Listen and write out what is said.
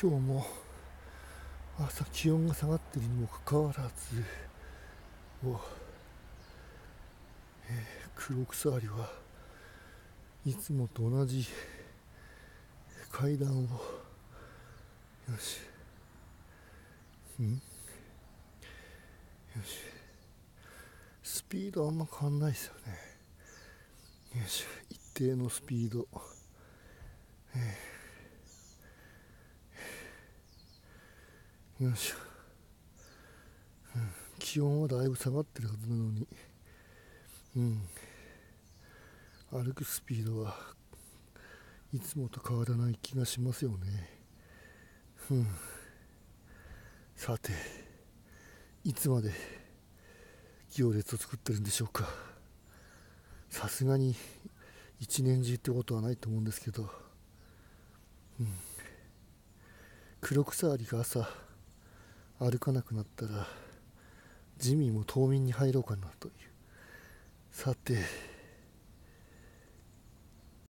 今日も朝気温が下がってるにもかかわらずを、えー、黒草アリはいつもと同じ階段をよしんよしスピードあんま変わんないですよねよし一定のスピード、えーよいしょ、うん、気温はだいぶ下がってるはずなのにうん歩くスピードはいつもと変わらない気がしますよねうんさていつまで行列を作ってるんでしょうかさすがに一年中ってことはないと思うんですけどうん黒草アリが朝歩かなくなったらジミーも冬眠に入ろうかなというさて